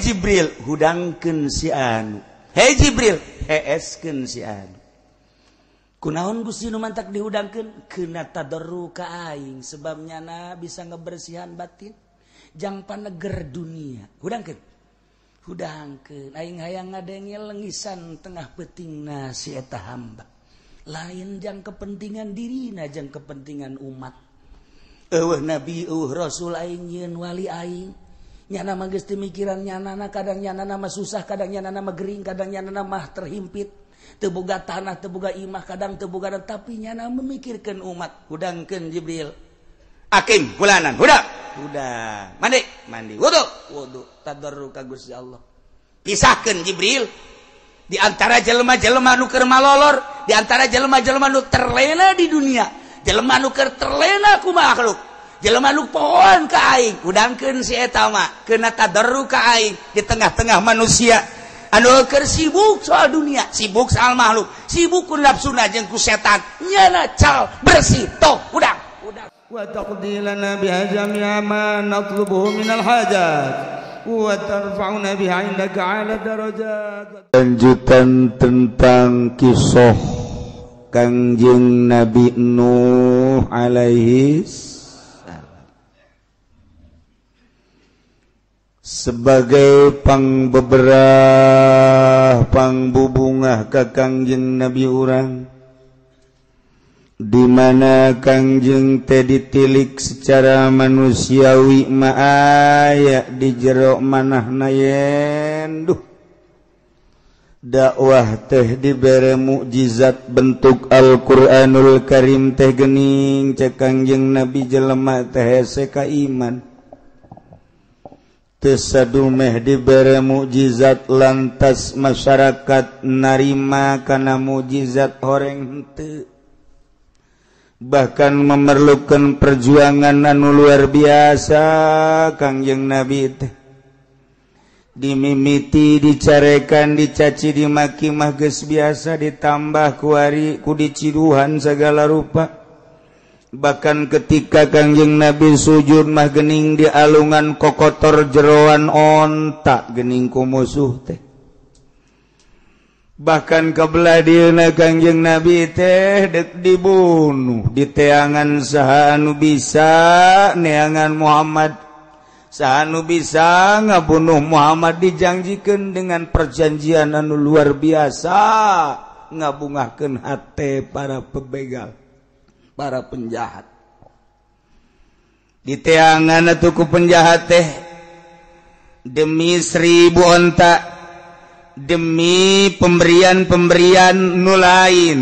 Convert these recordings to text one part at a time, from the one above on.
jibril hudangkenanjibrilun Gu didanging sebabnya na bisa ngebersihan batin jangan paneger duniadang ke nainghaang ngagel legisan tengah peting nasieta hamba lain jangan kepentingan diri najjang kepentingan umat nabi uh Rasul Ainwali Aing namagesti mikirannya nana kadangnya Nana susah kadangnya Nana magering kadangnya Nana mah terhimpit Tebuga tanah tebuga imah kadang tebugar tapi nyana memikirkan umat gudang ke Jibril akim bulanan udah udah man mandi Allah pisahkan Jibril diantara jelelma-jeleman nu Ker malolor diantara jelelma-jellmauk terlena di dunia jemanukar terlenaku makhluk lamaluk pohon ka udang keuka di tengah-tengah manusia an sibuk soal dunia sibuk sahal makhluk sibuk nafng ku setan nyalacal bersih to udang penjutan tentang kiah Kajeng Nabi Nu Alaiihissa étant sebagai pangbera pangbu bungah kakangjenng nabi urang Hai dimana Kangjeng Tedit tilik secara manusiawimayak di jero manahnaenuh dakwah tehdi bere mukjizat bentuk Alqu'ranul Karim tehgening cekangjeng Nabi jelemak tehseK Iman saddumme dibermuujzat lantas masyarakat narima karena mukjizat orangengte bahkan memerlukan perjuangan annu luar biasa Kangjeng Nabi di mimiti dicarekan dicaci di maimahes biasa ditambah kuari ku di diciuhan segala rupa bahkan ketika Kangjeng Nabi sujudmah Gening di alungan kokotor jerowan ontak Geningku musuh teh bahkan kebeladdirna Kajeng nabi tehdek dibunuh di teangan sahhanu bisa neangan Muhammad sahu bisa ngabunuh Muhammad dijanjikan dengan perjanjian anu luar biasa ngabungaken te para pebegalkan penjahat Hai diteangana tuku penjahat teh demi Sribu Hontak demi pemberianpemberian nu lain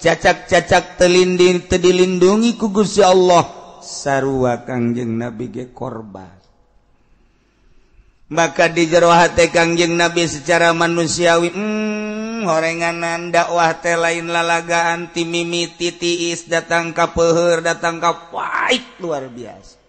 cacak-cacak teindi dilindungi kugus ya Allah saua Kajeng nabige korban maka di jeroha Kangjeng nabi secara manusiawi hmm, horenganan dakwahte lain lalaga anti mimmi tiitiis datang kapH datang kap wat luar biasa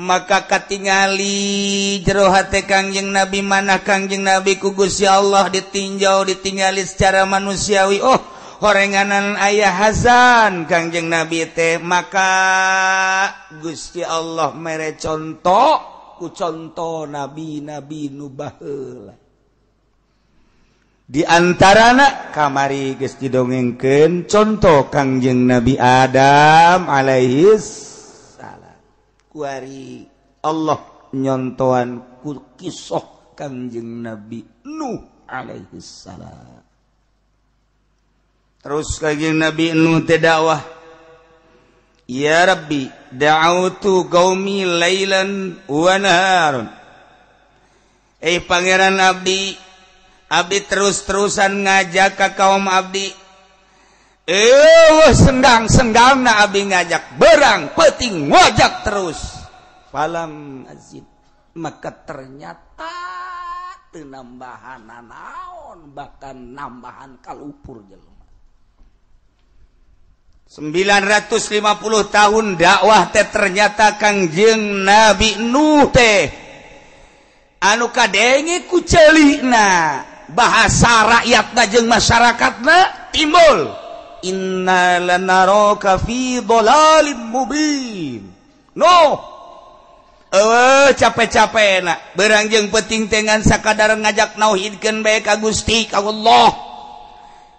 maka Katingali jeroha Kangjeng nabi mana Kangjeng nabi kugus ya Allah diinjau ditinggali secara manusiawi Oh horenganan ayah Hasan Kangjeng nabite maka gustya Allah mere contoh, contoh nabi-nabi nuba Hai diantara anak kamari kesti dongengkan contoh Kangjeng Nabi Adam alaihs Allah nyotoan kurkiokjeng nabi Nu Alaihissa Hai terus gajeng Nabinu tedakwah ia rabi eh Pangeran nabi Abi terus-terusan ngajak Ka kaum Abi ehdang Abi ngajak barrang peting wajak terus malam ngajib meket ternyata tenmbahan naun bahkan nambahan kalau upur jelas 950 tahun dakwahtet ternyata Kajeng nabi Nute anuka denge kulik bahasa rakyat najeng masyarakat na Imulna capek-cape berangjeng petinggan saka darah ngajak nahidken baik guststi Allah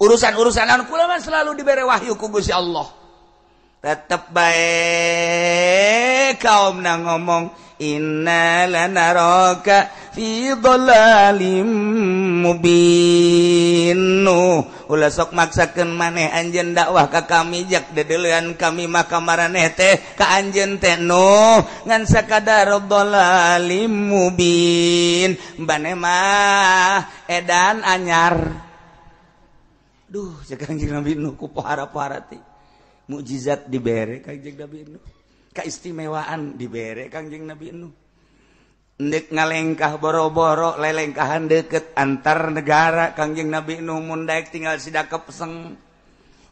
punya urusan-ursangan pulaman selalu diberiwahyu kubusya Allahp baik kaum na ngomong innaka filim mubi sok maksakan maneh anjen dakwah Ka kamijak dede dengan kami makamara teh ka Anjen tenno ngansa kadarlim mubin Mbanemah Edan anyar mukjizat diistimewaan direj Nabinu ngalengkah boroboro lelengkahan deket antar negara Kajing Nabinumund tinggal sidakng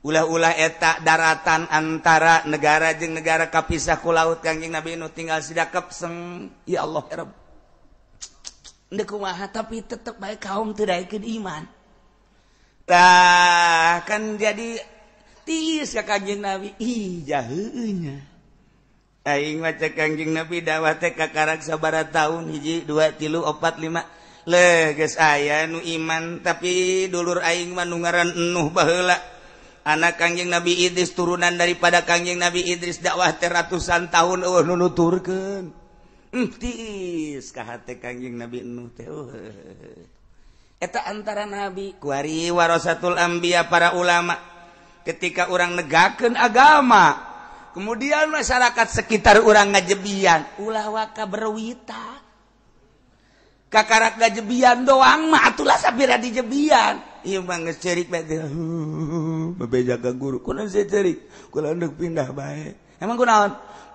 ulah-ula etak daratan antara negarajeing negara kapishku laut Kajing Nabinu tinggal sidakseng Allah tapi tetap baik kaum tidak ke iman kahahkan jadi tiis kanjeing nabi jahnyaing macajing nabi dawate kasa barat tahun hiji dua tilu opat limalehges aya nu iman tapi duluur aing manung ngaran enuh anak anjing nabi idris turunan daripada kangjing nabi idris dakwahte ratusan tahun Oh nu turken tiis ka kangjing nabinu te antara nabiari war Satul Ambambi para ulama ketika orang negaken agama kemudian masyarakat sekitar orang ngajebian ulah waka berwita Kakak gajebian doanglah sam diga guru pindah baik emang naon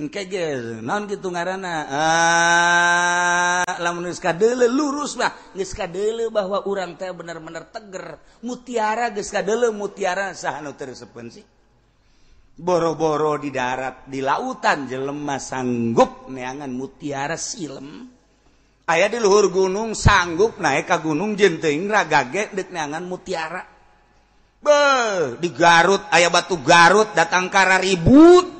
Ah, lu bahwa bener-bener teger mutiara mutiara boro-boro di darat di lautan jelemah sanggup neangan mutiara film ayaah di Luhur gunung sanggup naik kagunung jeentengragagetangan mutiara di Garut aya batu Garut datang kerah ribu di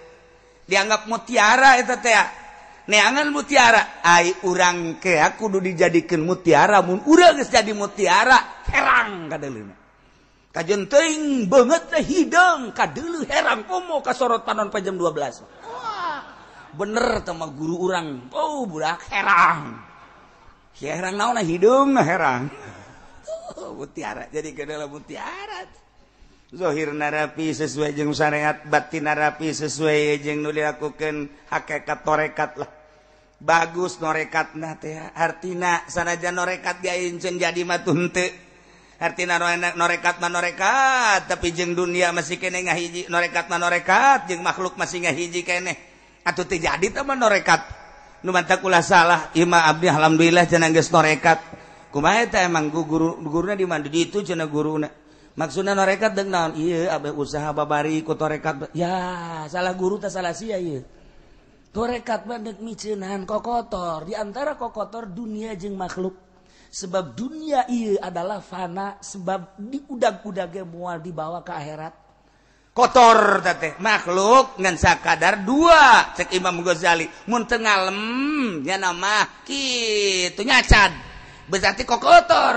mutiara neangan mutiara u kayak dijadikan mutiara jadi mutiara her banget hidung dulu heran oh, mau kasorot tanon pada jam 12 bener sama guru urang oh, her hidungang oh, mutiara jadi ke dalam mutiara hiri sesuai jeng battina rapi sesuaing nulia akuken hakekattorekat lah bagus norekat arti sana norekat jadi en norekatkat tapi jeng dunia masih ke norekatrekat makhluk masih ngaji kayak at jadirekat salah Imam Abdi Alhamdulillah jeangrekat ku emang guru gurunya didi itu jena guru maksudkat usaha ba ko ya salah guru salah kok kotor diantara kok kotor dunia jeing makhluk sebab dunia I adalah fana sebab diudag-kuda geah di bawahwa kekhirat kotortete makhluk ngansa kadar duak Imam Ghazali nama itu nyati kok kotor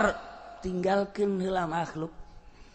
tinggalkan hilang makhluk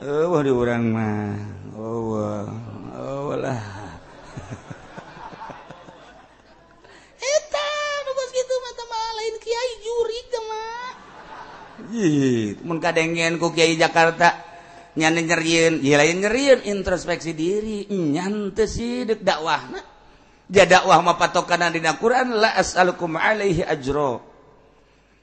Oh, waduh orang mah. Oh, oh lah. Eta, nu begitu mata mah lain kiai juri teh mah. Ih, mun kadengen ku kiai Jakarta nyana nyerieun, ya lain nyerieun introspeksi diri, nyan dek dakwah nak, jadi dakwah mah patokan dina Quran la as'alukum alaihi ajroh.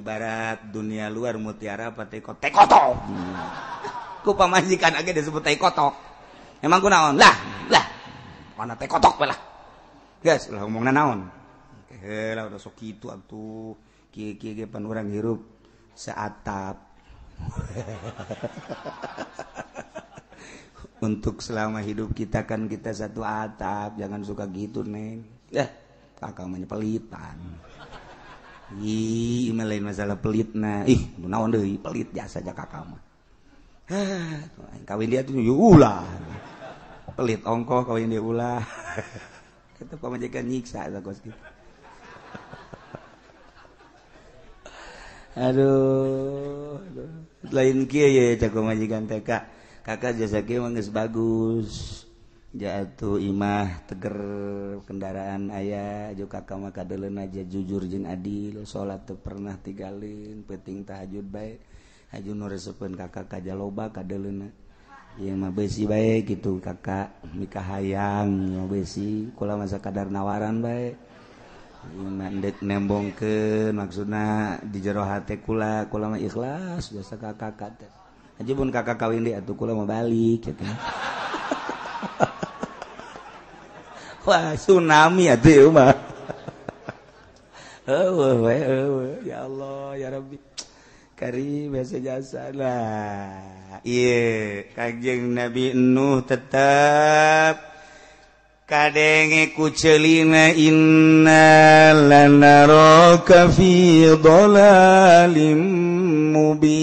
barat dunia luar mutiara pet kotekkotokku hmm. pamajikan aja disebuttok emangku naon lahlah ngoonuh penu hirup saat atap untuk selama hidup kita akan kita satu atap jangan suka gitu nih takkak menyepeltan I lain masalah pelit na ihna ah, pelit jasakak pelit ongko kain ula itu pemajikan iksaski aduh lain kia jago majikan Tkak kakak jasa mang bagus jatuh imah teger kendaraan ayah aja kakak makadalena aja jujur Jing adil lo salat tuh pernah tigalin peting tahajud baik Aju nu resrespon kakak kaja loba kadalna iyamah besi baik gitu kakak nikah haym ngo besikula masa kadar nawaran baikmandek nembong ke maksana dijarohati kula ulama Islam sudah biasa kakak-kak aja pun kakak-kakwin di atuhkula mau balik gitu Haiwah tsunami ya Allah kar salah kajeng nabi nuh tetap kage ku celina innalan narokoka fi dolim mubi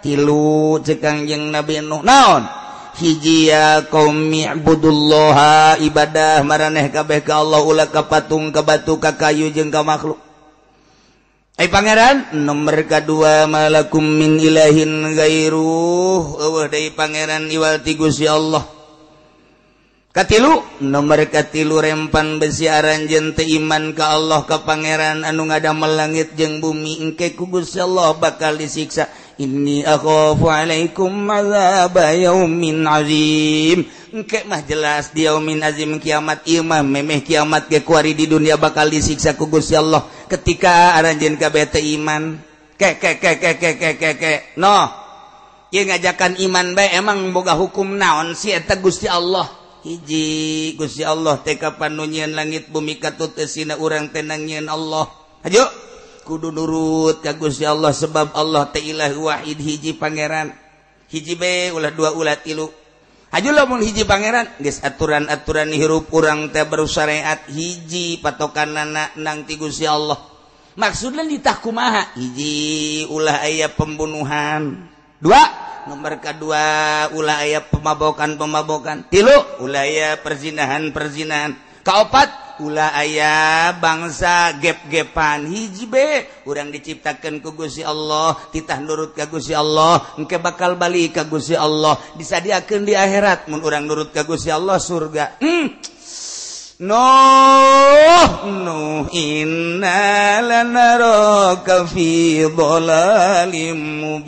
tilu cegangjeng nabi nukonjiha ibadah mareh kabeh ka Allah ula ka patung ka batu ka kayu je ka makhluk Hai pangeran nomor ka kedua malakumihingeranwa Allahlu nomer tilu rempan besiaran jente iman ka Allah ka pangeran anu nga ada melangit je bumike kugusya Allah bakal siksa ikum mah jelas diaminzim kiamat imam memme kiamat kekuari di dunia bakal disiksa ku Gusya Allah ketika jin kabe iman ke ke no ye ngajakan iman bay emang buka hukum naon sieta Guya Allah hijji Guya Allah TK panunyian langit bumi katu sia urang tenangin Allah hajo menurutt kagus ya Allah sebab Allah tailah Wahid hijji Pangeran hijji B dua ulat tilu Hajulah hijji Pangeran guys aturan-aturan hirup kurang teh berusat hiji patokan anakang tigu si Allah maksudnya ditahku maha hijji ulah aya pembunuhan dua nomor kedua ula ayat pemabokan pemabogan tilu aya perzinahan perzinan kaubupat la ayah bangsa ge gepan hijbe kurang diciptakan kugusi Allah titah nurt kagusi Allah eke bakal balik kagusi Allah bisa dia akan di akhiratrang nurt kagusi Allah surga no inlim mu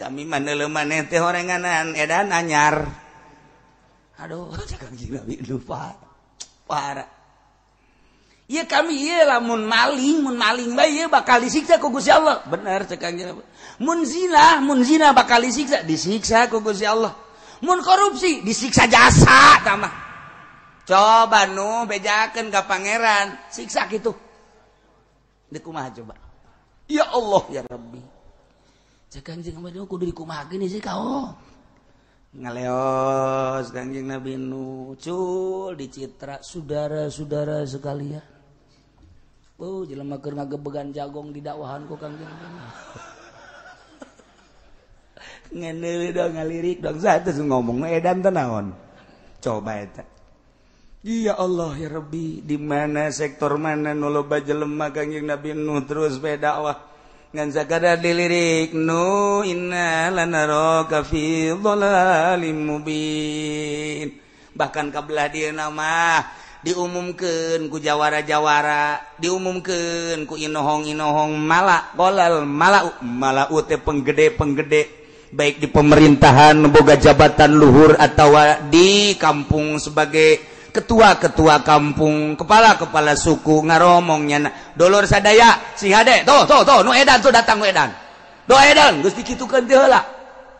kami mana manehnganan edan anyar aduh lupa Oh iya kamilahmun maling munaling bay bakal siksa kugus Allah bener Muzina Muzina bakal sikssa disiksa kugus Allah moho korupsi disiksa jasa sama coba nu bejaken ga Pangeran siksa gitu Hai di rumah coba ya Allah yang lebih diku kau ngaleos kanjeng Nabi Nucul di Citra saudara-saudara sekalian oh jelema keur ngagebegan jagong di dakwahan ku kanjeng ngene dong ngalirik dong satu ngomong edan teh naon coba eta Iya Allah ya Rabbi di mana sektor mana nuloba jelema Nabi Nuh terus beda wah ngansagara dilirik no innarobolabi bahkan kabelah dia nama diumumken kujawarajawara diumumken ku Inohong Inohong malaak bolal mala mala Uute penggedde penggedek baik di pemerintahanmboga jabatan Luhur atau di kampung sebagaiku ketua-ketua kampung kepala kepala suku ngaromongnya dolor sadaya si datang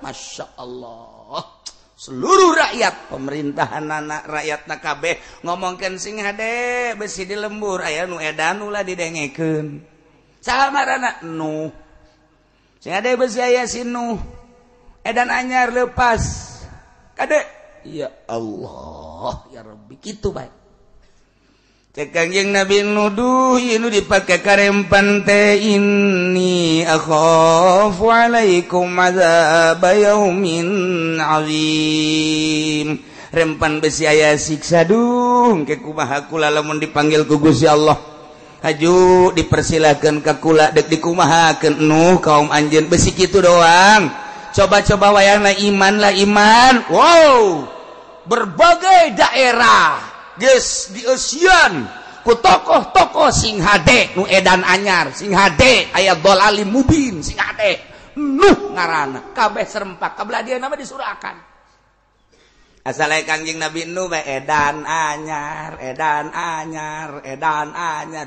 Masya Allah seluruh rakyat pemerintahan anak rakyat nakabeh ngomongken singde beih di lembur aya nu Edanlah didengeken edan anyar lepas kadek Iya Allah ya rob gitu nabi nudu dipakai karepan te ini Waiku rempan besiya siksauh kekumakula lamun dipanggil kuguya Allah Haju dipersilahkan kekula dek dimah ke Nu kaum anj besi itu doang. coba-coba wayanglah imanlah Iman Wow berbagai daerah guys di Ocean ku tokoh-tokoh sing HD nu Edan anyar sing HD ayaah bol Ali muhim ngarankabeksempatbel disura asaljing Nabi Nu Edan anyar Edan anyar edan anyar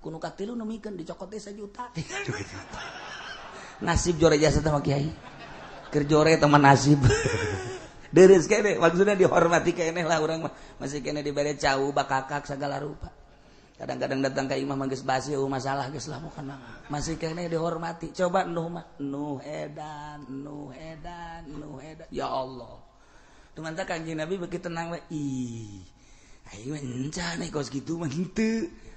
dicoko juta nasib jurere teman nasibmaksnya dihormatilah orang masih diuh bakkak segala rupa kadang-kadang datang kayak imam manggis masalah masih ke dihormati coba ya Allah cu kanji nabi begitu tenang wecan gitu men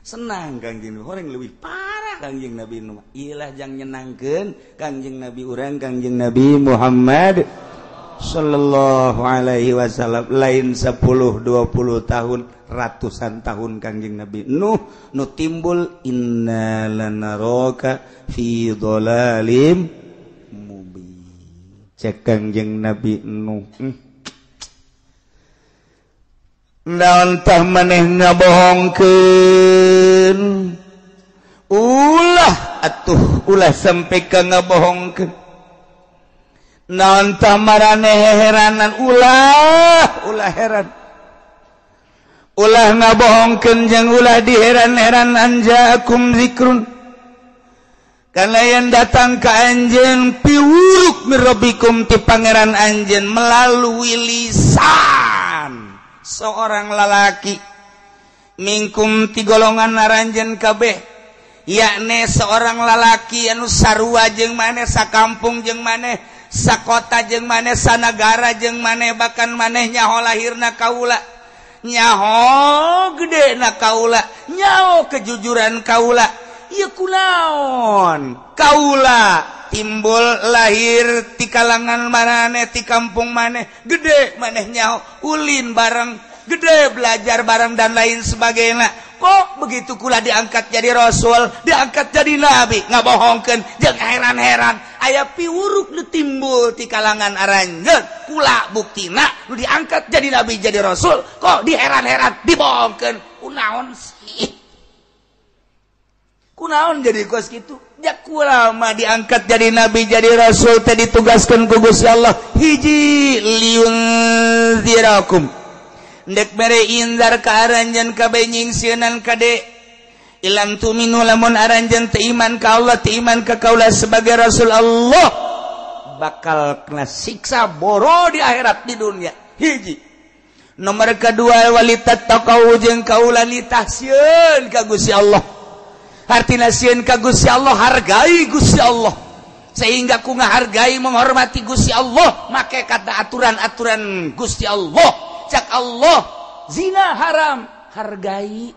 senang orang lebih parah kanjeng Nabi Nuh ilah jangan nyeangkan Kanjeng nabi urang Kajeng Nabi Muhammad Shallallahu Alaihi Wasallam lain 1020 tahun ratusan tahun Kanjeng Nabi Nuh Nu timbul in cek Kajeng Nabi Nuh hmm. nontah maneh nabohong ke Ulah atuh lah sampai ke nabohongkan nonton marane heranan ulahlah heran ulah nabohong kejang lah di heran-heran Anja kumzikrun karena yang datang ke anj piruk meobikum ke Pangeran anjing melalui lisa seorang lalakimingkuung tilongan naranjen kabeh ya ne seorang lalaki yang nu sarua je man sa kampung je maneh sa kota jeung manesa negara je manbakan maneh nyaho lahir na kaula nyaho gede na kaula nyau kejujuran kaula kulaun Kaula timbul lahir di kalangan manane di kampung maneh gede manehnya Uullin bareng gede belajar barang dan lain sebagainya kok begitukula diangkat jadi rasul diangkat jadi nabi ngabohongken ja heran-heran ayaah piruknge timbul di kalangan arangget pu buktinak lu diangkat jadi nabi jadi rasul kok di heran-hert dibohongken puonski naun jadi kos itukulama diangkat jadi nabi jadi rassul tadi ditugaskan kugus Allah hiji Liunm dekrezar kearanjan kaingan Kdek hilang tuing lamun aranjanman kaula iman ke kaulan sebagai Rasul Allah bakal klasiksa boro di akht di dunia hiji nomor keduawali to kau kaulanun kagus ya Allah artisin kagusya Allah hargai gustsya Allah sehingga kua hargai menghormati Gusya Allah maka kata aturan-aturan gustya Allah Ca Allah zina haram hargai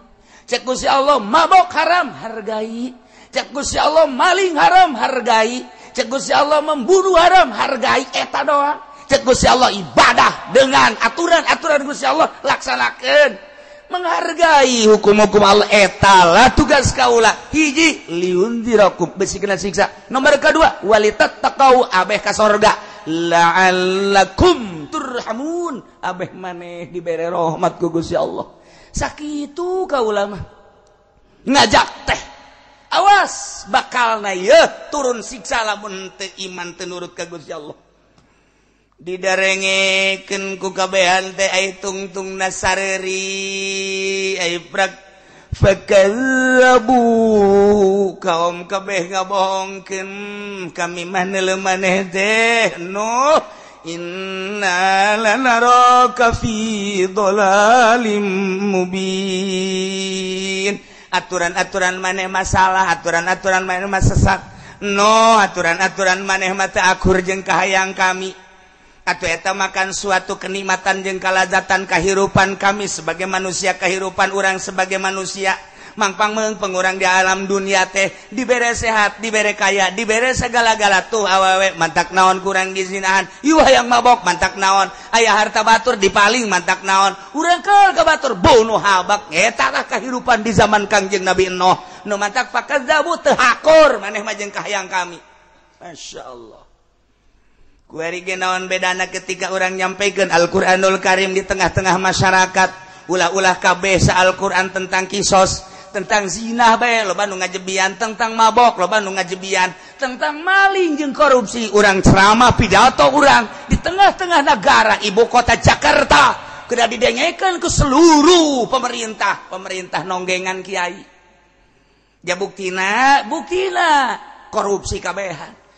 ce Allah mabok haram hargai ceya Allah maling haram hargai ce Allah memburu haram hargai eta doa ce Allah ibadah dengan aturan-aturan Gusya Allah laksanakan kita menghargai hukum-ukum al etala tugas kaula hiji Liun be sisa nomor kedua walitet kau Abeh soga lam turmun Abeh maneh diberre rahmat kegusya Allah sakit kau ulama ngajak teh awas bakal na turun siksa lamun iman tenurut kagusya Allah るため didarengeken ku kabeh hal tungtung nasareri kaum kabeh gabbohongken kami mane le maneh de no inlim mubi aturan-aturan maneh masalah aturan-aturan mane masasak noh aturan-aturan maneh mate akur jeungkahkhaang kamii eta makan suatu kenikatan jeng kalzatan kehidupan kami sebagai manusia kehidupan orangrang sebagai manusia mangpang meng pengurang di alam dunia teh diberre sehat diberre kaya diberre segala-gala tuh awawek manttak naon kurang gizinan yang mabok manttak naon ayaah harta batur dipaling manttak naon urang kega batur bunuuh habak ta kehidupan di zaman kangjeng Nabi Noh Nu mantak hakur maneh majengkahang kami Insya Allah igennawan bedana ketiga orang nyampaikan Alqurandul Karim di tengah-tengah masyarakat ulah-ulah KBS Alquran tentang kisos tentang zinabel lobanung ngajebihan tentang mabok Lobanung ngajebihan tentang malingje korupsi orang ce selama pidato orangrang di tengah-tengah negara ibukota Jakarta tidak didanyaikan ke seluruh pemerintah pemerintah nongengan Kyai jabuktina Bula korupsi kaehhan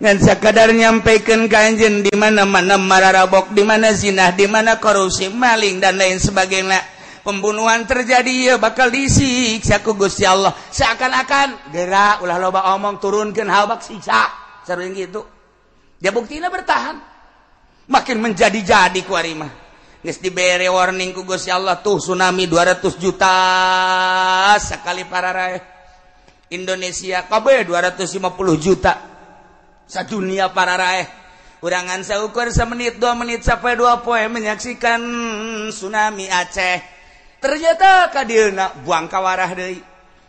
saya kadar nyampaikan ganje di manamana ma robok dimana zina dimana korupsi maling dan lain sebagainya pembunuhan terjadi bakallisiikku Gusya Allah seakan-akan gerak ulah loba omong turunkan habak sica sering gitu jabuk Ti bertahan makin menjadi jadi kumah guys diberre warning Gusya Allah tuh tsunami 200 juta sekali para ra Indonesia koB 250 juta satu dunia para raihkurangan saya ukur se menit 2 menit sampai dua poi menyaksikan tsunami Aceh ternyata Kadir bungka warah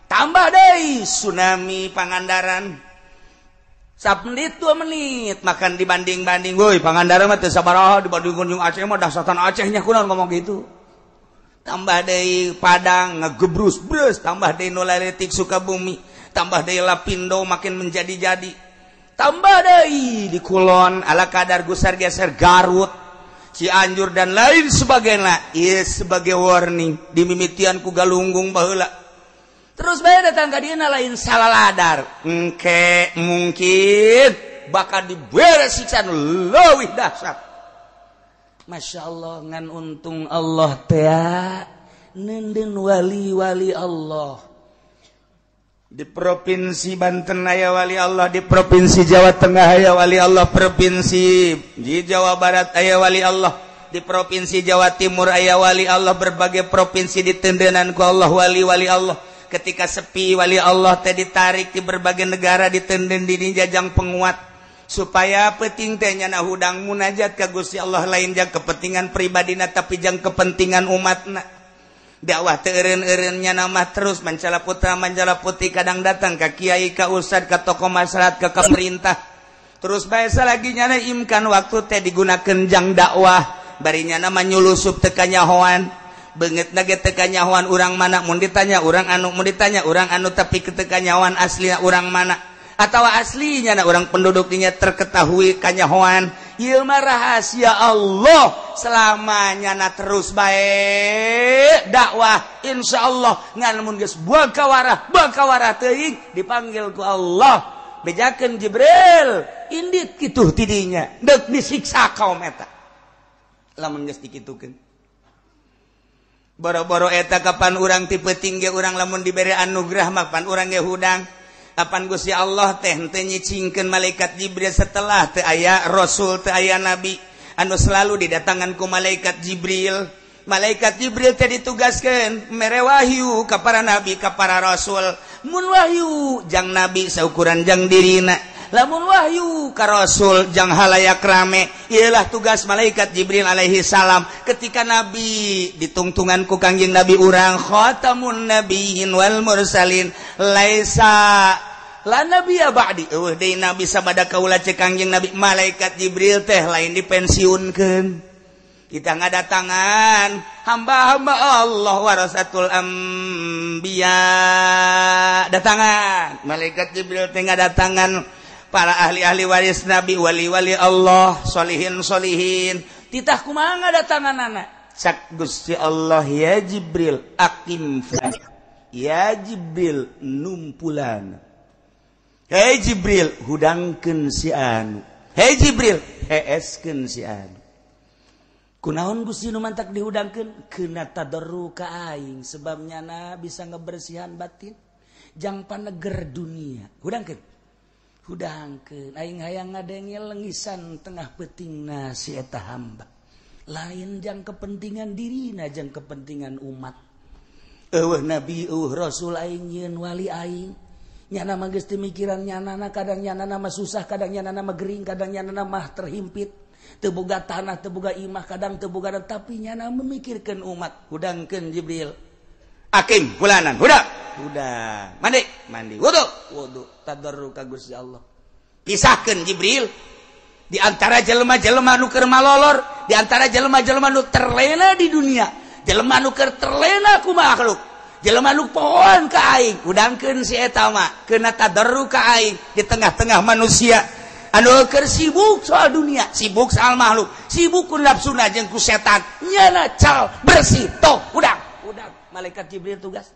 tambah tsunami Pangandaran menit dua menit makan dibanding-bandinggue Pangandaeheh ngomong tambah Pangnge tambahtik sukabumi tambah De la pinndo makin menjadi-jadi tambah dari di Kulon ala kadar gusar geser Garut Cianjur dan lain sebagainya iya sebagai warning di mimitian ku galunggung bahula terus bayar datang ke dia lain salah ladar engke mungkin bakal diberi siksa lebih dahsyat Masya Allah ngan untung Allah teh nenden wali-wali Allah di provinsi Bantenaya wali Allah di provinsi Jawa Tengah yawali Allah provinsi di Jawa Barat aya wali Allah di provinsi Jawa Timur aya wali Allah berbagai provinsi dit tendenanku Allah wali-wali Allah ketika sepi Wali Allah Te ditariki berbagai negara di tendendini jajang pengut supaya petingdanya nah udang munajat ke Gusi Allah lain yang kepentingan pribadi tapi pijang kepentingan umat na yang dakwah ter-nya nama terus mencala putra Manjala putih kadang datang ke Kyai Kaat ka toko masyarakat ke kamerintah terus bahasa lagi nya na imkan waktu teh digunakan Kenjang dakwah barinya nama nyulu subteanyahoan bangett naget tekanyahoan urang manamund ditanya orang anuk mauditanya orang anu tapi keteganyawan asli orangrang mana atau asli nyana orang penduduknya terketahui kanyahoan untuk ma rahasia Allah selamanya na terus baik dakwah Insya Allah ngamunkawawarahrah dipanggilku Allah mejaken Jibril indik gitu tidnya boro-boro eta kapan urang tipe tinggi orangrang lamun diberi anugerah mapan orangrangnya hudang apapan gus si Allah teh te nyicinken malaikat jibril setelah te aya rasul te aya nabi andu selalu didatanganku malaikat jibril malaikat jibril ke ditugasken merewahyu para nabi para rasul mu Wahyujang nabi saukuran jang diri na. namun Wahyu karosuljanghalayak rame ialah tugas malaikat Jibril Alaihissalam ketika nabi diuntungan kukanjing nabi urang khotammun Nabiwal Muin Laissalah nabi bisa pada kaulakanjing nabi malaikat Jibril teh lain diensiun ke kita nga ada tangan hamba-hamba Allah wartul am tangan malaikat Jibril ada tangan para ahli-ahli waris nabi wali-wali Allah Solihin Solihin titah ku ada tan-ak Allahjibrilkimjibril numpulanjibril hudanganjibril kunaun Gutak di sebabnya na bisa ngebersihan batin jangan panegger dunia hudang ke dang ke nainganggel legisan tengah peting nasieta hamba lain jangan kepentingan diri najjang kepentingan umat nabi uh Rasulin Walnyanagesti mikirannya nana kadangnyana susah kadangnya Nana magring kadangnya Nana mah terhimpit Tea tanah tea imah kadang te tapi nyana memikirkan umat hudang ke Jibril akim bulanan hudak udah man mandi w Allah pis Jibril diantara jelemah-jeleman nuker Mallor diantara jelemah-jelelma terlena di dunia jeleman nukar terlenaku makhluk jelelmaluk pohon kain di tengah-tengah manusia ankar sibuk soal dunia sibukal makhluk sibukku nafsuna jeng kusetan nyala bersih to udah malaikat Jibril tugas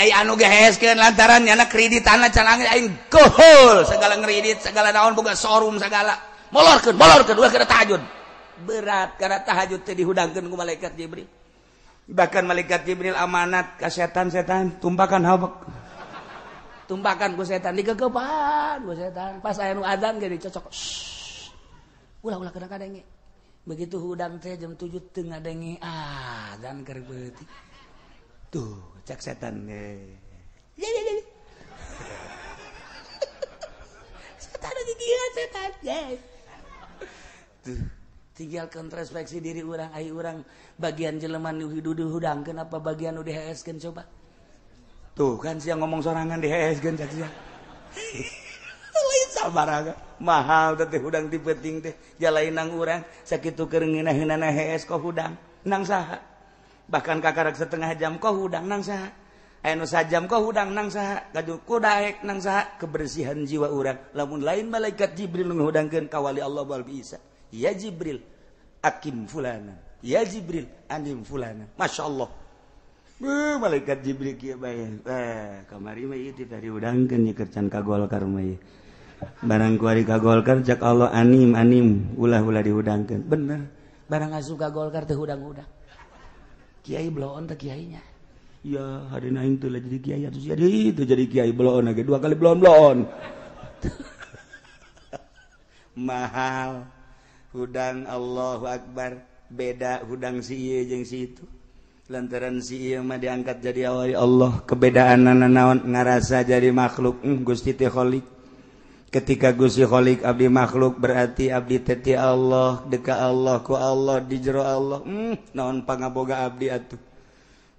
an lantaran kredit tangan segala dit segala daun sorum segala bo keduataj berat karena tahajudnya didang malaikatbril bahkan malaikat Jibril amanat kesehtan-setan tumpakan habak tumpakanku setan di kekepan setan jadi cocok begitu hudang tuh Eh. setan tinggalkanspeksi diri orangrang air urang bagian jeleman dudu hudang Kenapa bagian udah coba tuh kan siang ngomong songan di mahaldang diting teh jalanlainang urang sakit keringin Ko hudangang saat bahkan karang setengah jam kau hudang nangsa kaudang nang nang kebersihan jiwa urang lamun lain malaikat Jibril menguddangangkan kawali Allah bisa ya jibril akim Fuana jibril Fuana Masya eh, Allah malat jibril barangari kagol kerja Allah animnim -ula dihudangangkan bener barang kagol karte hudang-udang Kiai bloon jadi jadi itu jadiai dua kali blo mahal udang Allahuakbar beda hudang sing situ lantaran simah diangkat jadiwa Allah kebedaan nananaon ngaasa jadi makhluk hmm, Gusti teholik ketika Gusi Kholik Abdi Makhluk berarti Abdi Teti Allah deka Allahku Allah di jero Allah hmm, naonpangaboga Abdi atuh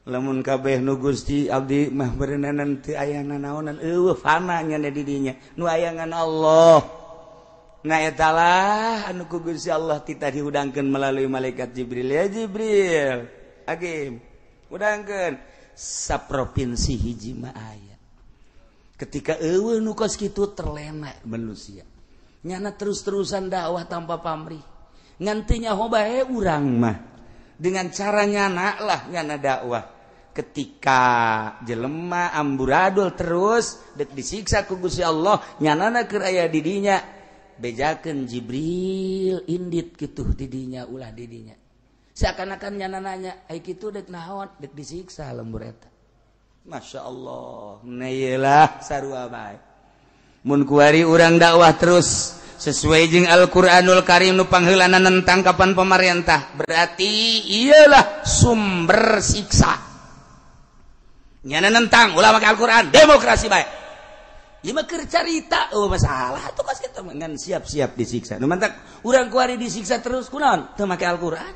namunmun kabeh Nu Gu Abdimah an nuangan Allah Allah melalui malaikat Jibril ya Jibril sa provinsi Hijima ayam ul nukos itu terlemak manusia nyana terus-terusan dakwah tanpa pamih ngantinya hoba urangmah dengan cara nyanaklah nyana dakwah ketika jelemah Amburadul terus disiksa kugusi Allah nyanana keraya didinya bejaken Jibril indit gitu didinya ulah didinya seakan-akan nyana nanya itunaon disiksabur Masya Allah urang dakwah terus sesuaiing Alquranul Karimnu pangan entang kapan pemiantah berarti ialah sumber siksanyaentang ulama Alquran demokrasi baikita masalah tem siap-siap disiksa urang disiksa terusonmakai Alquran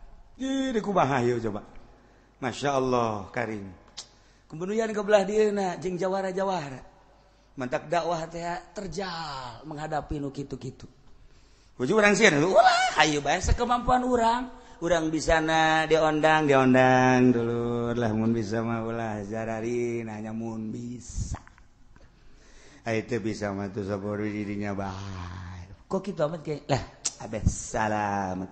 Jadi kubahayu ah, yuk coba. Masya Allah karim. Kemudian kebelah dina jeng jawara-jawara. Mantak dakwah teh terjal menghadapi nu kitu-kitu. Ujuk orang sih, ulah, ayo bayar sekemampuan orang. Orang bisa na diondang, diondang dulu. Lah mun bisa mah ulah jarari nanya mun bisa. Ayo bisa mah tuh sabar dirinya bah. Kok kita amat kayak lah abes salamat.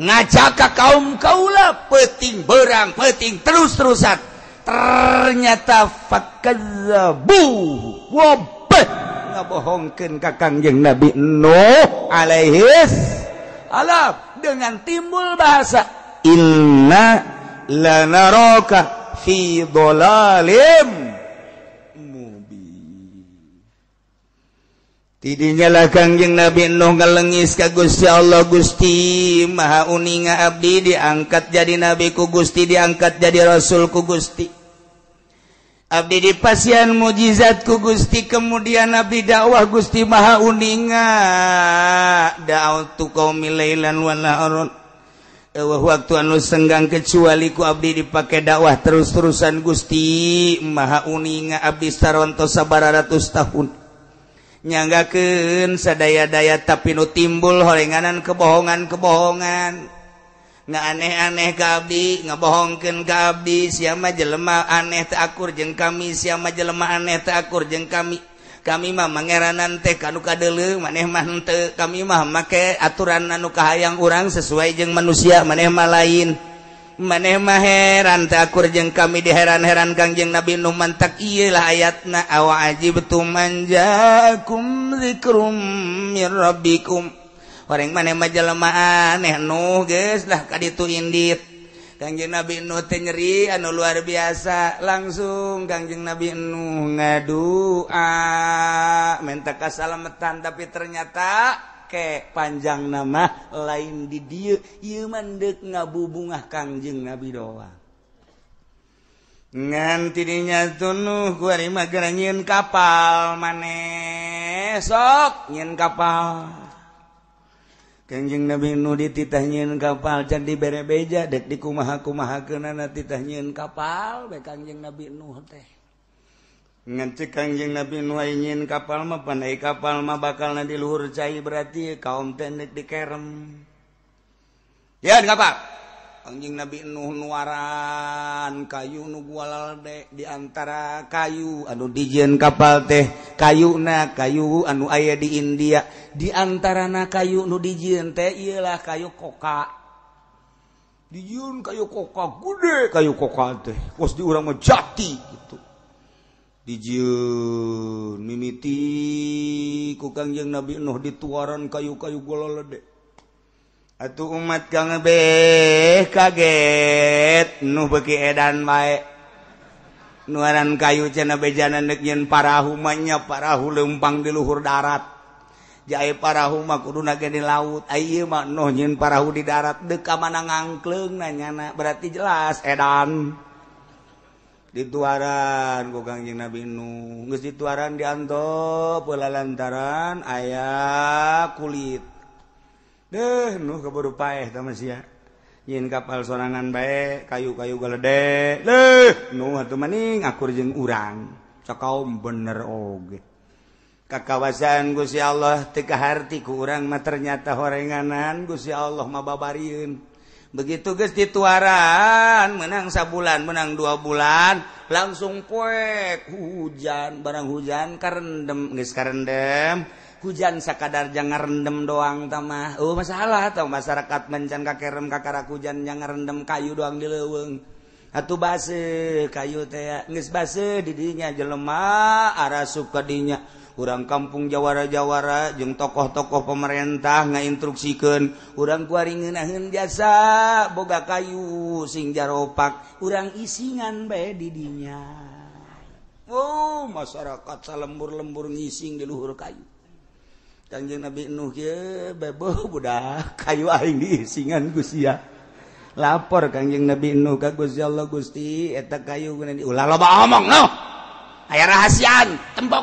ngacakak kaum kau la peting berang peting terusrusaknya fazabupet Nabohongkeun kakang jeung nabi no aaihi a dengan timbul bahasa Inna lanaroka fidolalim. dinyalakanng nabi lengis ka Guya Allah Gusti ma uninga Abdi diangkat jadi nabiku Gusti diangkat jadi rasulku Gusti Abdi di pasien mukjizatku Gusti kemudian nabi dakwah Gusti ma undinga waktu anus segang kecualiku Abdi dipakai dakwah terus-terusan Gusti ma Uniinga Abis Tarronto sa bara ratus tahun untuk nyaangga ke sadaya-daya tapi nu timbul honganan kebohongan-kebohongan nga aneh-aneh kabi ngabohongkenkabbi si majelemah aneh takkur jeng kami si majelemah aneh takkur jeungng kami kami mah mangeraan teh ka kadele manehmah kami mah make aturan nakahhaang urang sesuai jeung manusia manema lain. manema heran takkur jeng kami di heran-heran gangjeng nabi Numan taklah ayat na awa aji betu manja kumlikrumrobiikum Wareng manemalamaaneh nuges lahkahituhindit Gangjing nabi Nu Te nyeri anu luar biasa langsung gangjeng nabinu ngadua min tak ka salamet tandapi ternyata panjang na lain di deg ngabu bungah kanjeng nabi doa nya in kapal manesokin kapalng nabi nu ti in kapal candi bere-beja dek di ku ma ti nyin kapaljng nabi nu teh anjing nabi kapalpende kapalmah bakal Na di luhur cair berarti kaum diem ya anjing nabi Nuh nuaran kayu nual de diantara kayu aduh dijinin kapal teh kayu na kayu anu ayah di India diantara na kayu nu dijin teh lah kayu kokak diun kayu kokkak kude kayu ko teh di mauti itu Diju niiti ku kang nabi nuh dituaran kayu-kau gol dekuh umat ka ngebe kaget nuh be edan nuan kayu ce nabean nein parahunya parahu lempang di luhur darat jae parahumak kudu naga di laut aymak ah, noh nyin parahu di darat deka mana ngakleng nanya berarti jelas edan diaran gugangjing nabi Nu diaran didianto pula lantaran ayaah kulit dehh keburuarnyiin kapal soangan baik kayu-kau galledekingkur je urangka bener oge kekawasanan Gu si Allahtega hartikurangnya horenganan Gu si Allah mababarin begitu gestiituaran menangsa bulan menang dua bulan langsung poek hujan barang hujan kerendm kem hujan sekadar jangan rendem doang tamah masalah atau masyarakat mencan kakki rem kakara hujan yang rendem kayu doang dileweng atuh base kayu base didinya jelemah ara su ke dinya Kampung Jawara Jawara jeung tokoh-tokoh pemerintah ngainstruksiken urang kuin angin jasa boga kayu sing jaropak urang isingan baik didinya oh, masyarakatsa lembur-lemmbur ngiing diluhur kayu kanjeng Nabi be kayuansia lapor kanjeng Nabistiak kayu omong rahaan tembak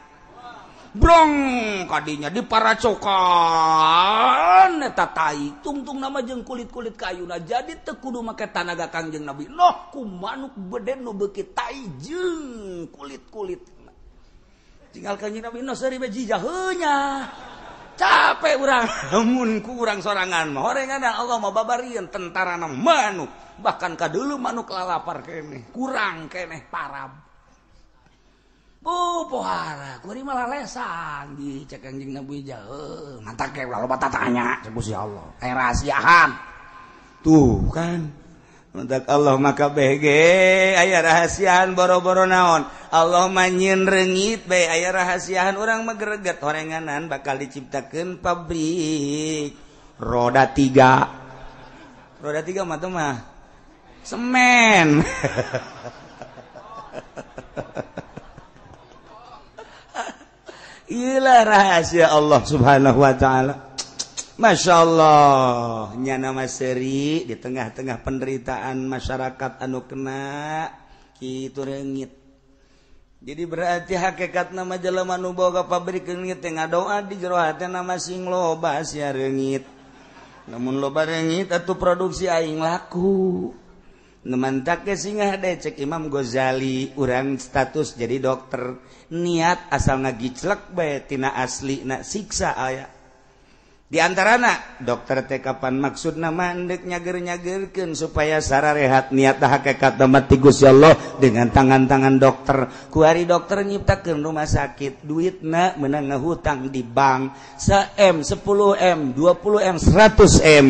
Brong tadinya di para cokot tungtung nama jeng kulit-kulit kayuna jadi tekudumakai tanaga kanjeng nabi lohku manuk bede bekit kulit-kullit tinggalnya capek kurang kurang soanganmu ada Allah mau babar yang tentara manuk Bkah dulu manuklah lapar kami ini kurang keeh parabu haraan dicejingnya Allahsia tuh kan Allah maka Bge ayah rahasihan boro-boro naon Allah manin rennggit baik aya rahasihan orang merega torenganan bakal diciptakan pabri roda tiga roda tiga mate mah semen gila rahasia Allah subhanahu wa ta'ala Masya Allah nya nama seri di tengah-tengah penderitaan masyarakat anuge kena Kirennggit jadi berarti hakekat nama jalanman nubaga pabrikrennggit yang doa di jeronya nama sing lobarennggit namun lobarennggit produksi aing laku man sing cek Imam Ghazali uran status jadi dokter niat asal ngagiclek baytina asli na siksa aya diantara anak dokter Tkaan maksudna mandek nyagernya gerken supaya Sarah rehat niat hakekatmatiya Allah dengan tangan-tangan dokter kuari dokter nyitakken rumah sakit duit na menang hutang di bank S 10m 20m 100m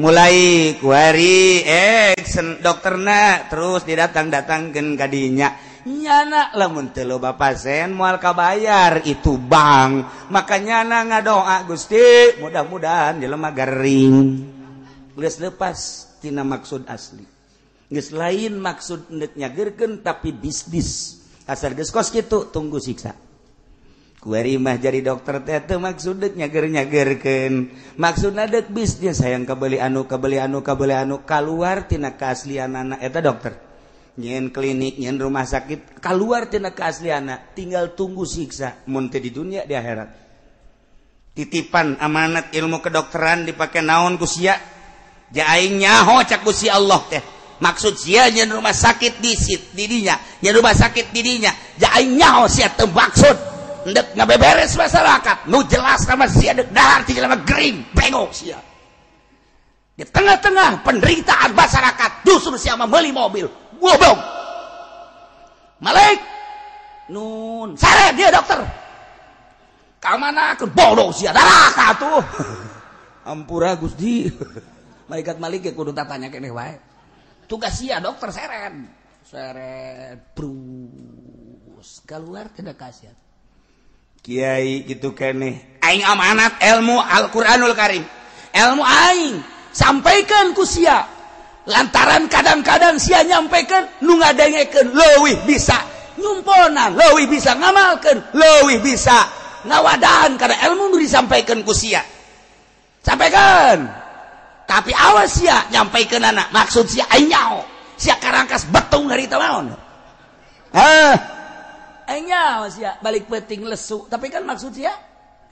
mulai quary eh, dokter terus didatang-datangkan gainya nyanaklahlo baen mualkababayar itu Bang maka nyana ngadoa Gusti mudah-mudahan di le garing lepas Tina maksud asli guys lain maksud netnyagen tapi bis-bis asar gitu tunggu siksa mah jadi dokter maksudnyanya maksud sayang kebelu kabel kabel keluar kelian dokter nyiin klinik rumah sakit keluar keaslianana tinggal tunggu siksa di dunia di akhirat titipan amanat ilmu kedokteran dipakai naonku si janyaku si Allah maksud si rumah sakit diit dirinya ya rumah sakit dirinya janya maksud ndak nggak masyarakat nu jelas sama si ndak dahar tinggal sama gering bengok sia di tengah-tengah penderitaan masyarakat justru siapa membeli mobil gobong Malik nun sare dia dokter mana aku bodoh sia darah satu ampura gusti malaikat malik ya kudu tatanya kene wae tugas sia dokter seren seret brus keluar tidak kasihan Kyai gitu kan nih amanat ilmu Alquranul Karim ilmu Aing sampaikankusia lantaran kadang-kadang si nyampaikan nu nga dengeken lowih bisa nyum lowi bisa ngamalkan lowi bisa nawahan karena ilmu disampaikan kusia sampaikan tapi awas ya nyampaikan anak maksud sinyau singkas betul dariun enya sia ya, balik peting lesu tapi kan maksud sia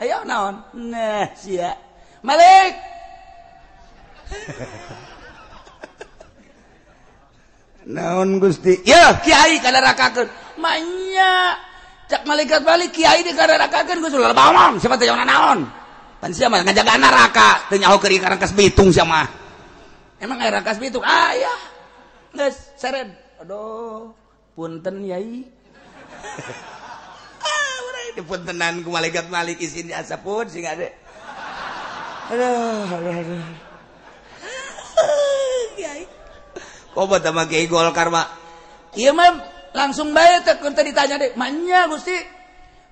ayo naon nah sia ya. malik naon gusti ya kiai kada rakakeun manya cak malaikat balik kiai di kada rakakeun gusti lah bawang siapa teh naon pan sia mah kan ngajaga neraka teu nyaho keur karang kas bitung sia mah emang aya rakas bitung ah iya. geus seret aduh punten yai Ah, pun ku malaikat Malik isin asap pun sih ada aduh aduh aduh ah, kiai buat sama kiai golkar Mak? iya mah langsung baik tekun kan tadi tanya deh manya gusti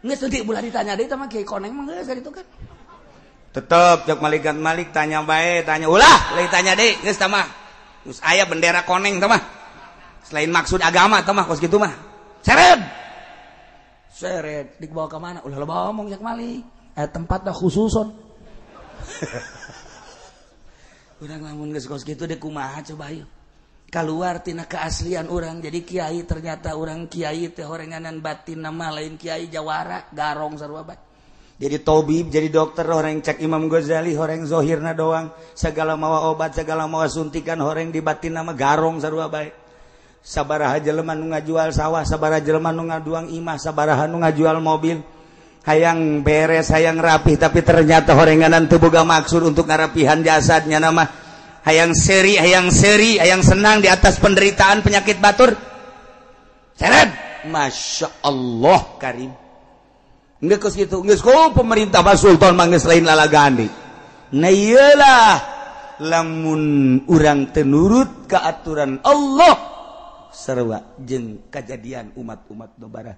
nggak sedih bulan ditanya deh sama kiai koneng mah nggak itu kan tetap cek malaikat Malik tanya baik tanya ulah lagi tanya deh nggak sama terus ayah bendera koneng sama selain maksud agama sama kos segitu mah seret dibawa ke manang eh, tempat keluar tidak keaslian orang jadi Kyai ternyata orang Kyai itureng anan batin nama lain Kiai Jawara garong sa jadi Tobib jadi dokter orangerecak Imam Ghazali horeng Zohirna doang segala mawa obat segala mau suntikan horeng di batin nama garong sarru baik sabaraha Jelman nu ngajual sawah sabaraha Jelman nu ngaduang imah sabaraha nu ngajual mobil hayang beres hayang rapih tapi ternyata horenganan boga maksud untuk ngarapihan jasadnya nama hayang seri hayang seri hayang senang di atas penderitaan penyakit batur ceret, Masya Allah Karim nggak kus gitu nggak oh, pemerintah Pak Sultan manggis lain lalagani nah iyalah lamun orang tenurut keaturan Allah punya serrwa kejadian umat-umat nobara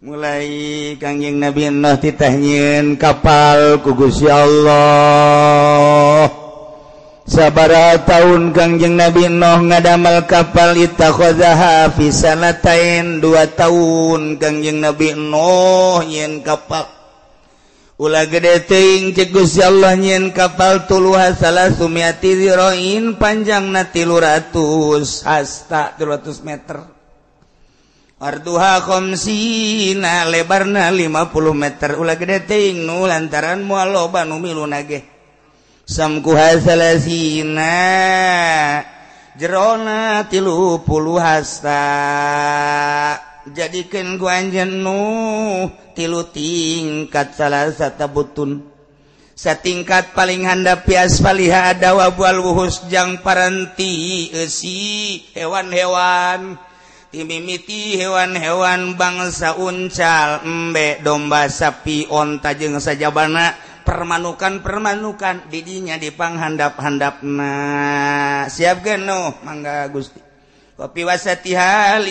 mulai Kajing Nabinah tiin kapal kugusya Allah sabara tahun Kangjeng Nabi Noh ngadamel kapal itahkhozahafi sanatainin 2 tahun Kangjeng Nabi noh Yen kapal punya U ce Allahin kapal tulu Suatiro panjang na tilu ratus hasta 200 meterduhaina lebarna 50 meter nu lantaran muakuzina jeronna tilu puluh hastata jadiken guajenmu tiluting kat salah satubutun saya tingkat paling handa pias pallihawahusjang Parentii hewan-hewan tim mititi hewan-hewan bangsa uncal emmbek domba sapi ontajungng sajaabana permanukan permanukan diriinya dipang handap-handap nah siap geno manga Gusti wapi wasti Hal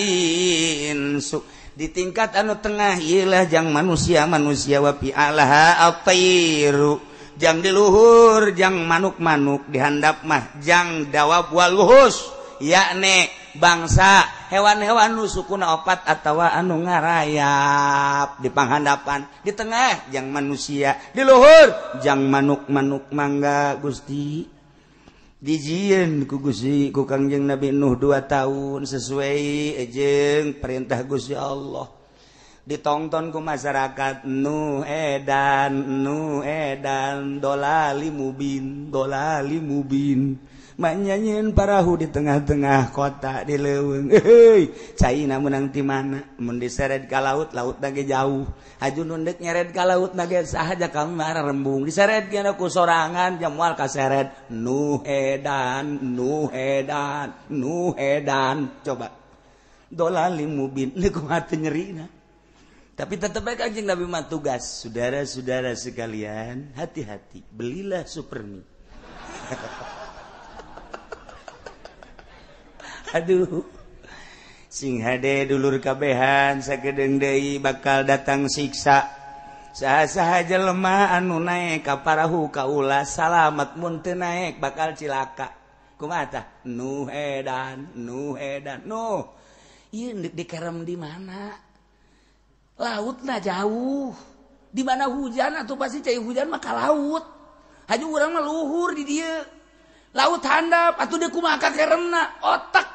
di tingkat anu Ten ilahjang manusia- manusia wapi Allaha alpairu jangan diluhur jangan manuk-manuk dihandap mahjang dawab wa luhus yanek bangsa hewan-hewanu sukuna opat atautawa anu ngarayap dipangdapan di tengah yang manusia diluhur jangan manuk-manuk mangga Gui Di ku Gusi kukagjeng nabi Nuh 2 tahun sesuai ejeng eh, perintah Gu Allah ditonton ku masyarakat Nu Edan Nu edan dolali mubin dolali mubin nyanyiin parahu di tengah tengah kota dileweng hei Chinaina menang mana mundi seret ka laut laut nagge jauh haju nundekk nyerit ka laut naga sah aja kang nga rembung disareet anakku sorangan jamual kas seret nu hedan nu hedan nu hedan coba dola li mu bin nyerina tapi tete baik anjing nabi mah tugas saudara saudara sekalian hati hati belilah supermi Aduh sing HD dulu kaehhan se Dei bakal datang siksa sa hajar lemahan mu na parahu Kaula salametmunt naik bakalcilaka ku mata nudanem di laut na jauh dimana hujan atau pasti cair hujan maka laut haju orang meluhur di dia laut handap atau deku maka karena otak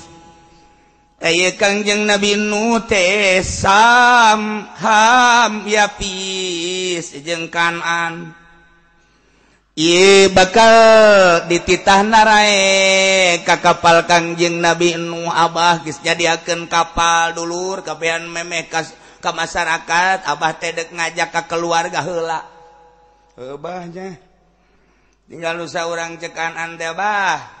nabi bakal ditittah naraye ka kapal kangjeng nabinu Abah jadi akan kapal duluurpeyan memekas kemas masyarakat Abahteddek ngajak ka keluarga hela tinggal usah orang cekan and bah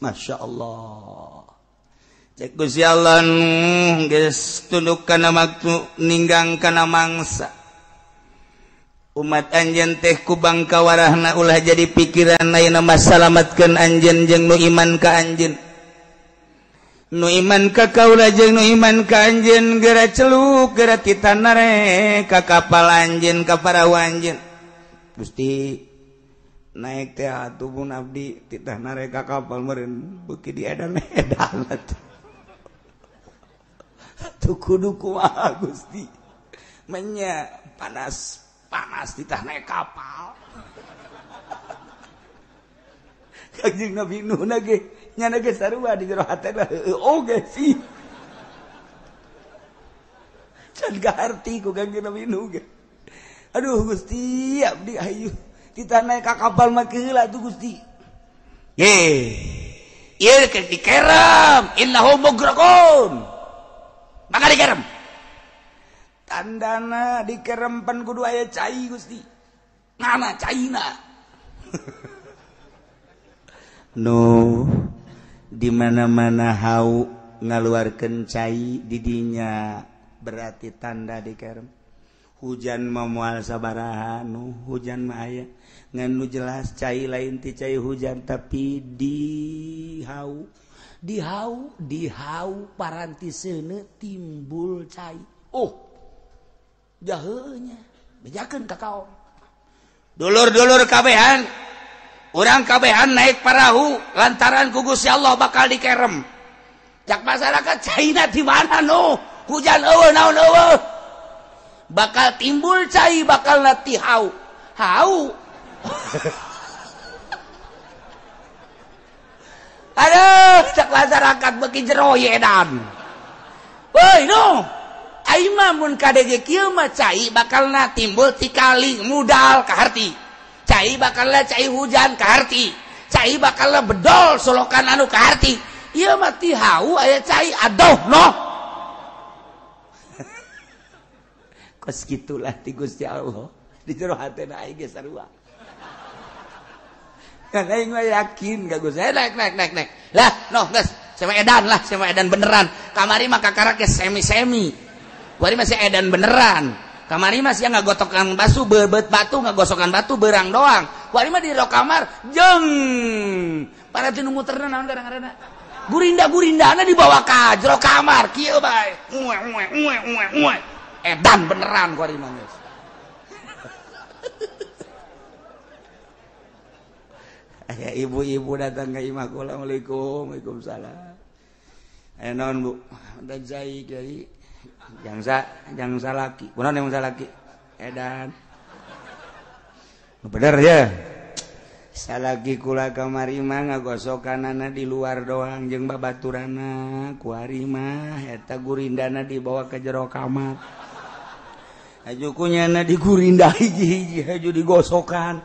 Masya Allah tun ninggang mangsa umat anj tehku bangka warah na ulah jadi pikiran na nama salat ke Anj je iman kej nu iman ka kaung imanj geraluk gera kitare kakakj ka parawanjen gust Naik ti tugu abdi tiah naeka kapal merin buki diaada dakukusti menya panas panas ditah na kapal nabi nanya nage ku gan na Aduh guststi abdi ayu kapal Gu tandana diemdu aya cair Gusti dimana-mana Ha ngaluarkan cair didinya berarti tanda di keem hujan memual sabarhanu hujan mayat jelas cair lain hujan tapi di di di timbul janya kau-dour kaehhan orangkabehhan naik parahu lantaran kugus Ya Allah bakal di keem masyarakat cair di hujan bakal timbul cair bakal latiha Hai adauh se rakat bagi jero wo no bakal na timbulti kali mudahdal kehati cair bakallah cair hujan kehati cair bakallah bedol Solokan anu kahati ia mati Hawu aya cair aduh loh kos gitulah tigus Allah diceruhhati na ges luar yakin galah beneran kamari maka karaknya semi-semidan beneran kamari Mas ya nggak gottokan basu bebet batu nga gosokan batu berang doang war di lo kamar jeng para guda guda dibawa karo kamarang beneran ibu-ibu datang kemakamualaikumalaikumsa ya lagikula kema ngagossokan Nana di luar doang jeung babaturana kuarma heta gurinana diba kejero kammajukunya dirindahiju digosokan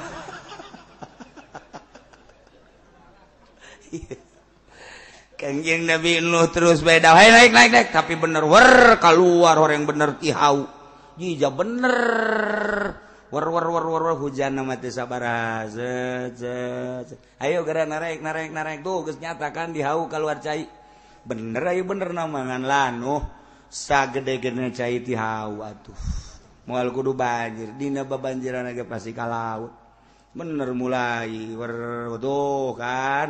keng Nabi loh terus beda- naik tapi benerwur kal keluar orangng bener tiha bener hujan ayo gara na na- nyatakan di keluar benerai bener naan lano sagedehauh mual kudu banjir Di banjiranga Pasikan laut bener mulai kan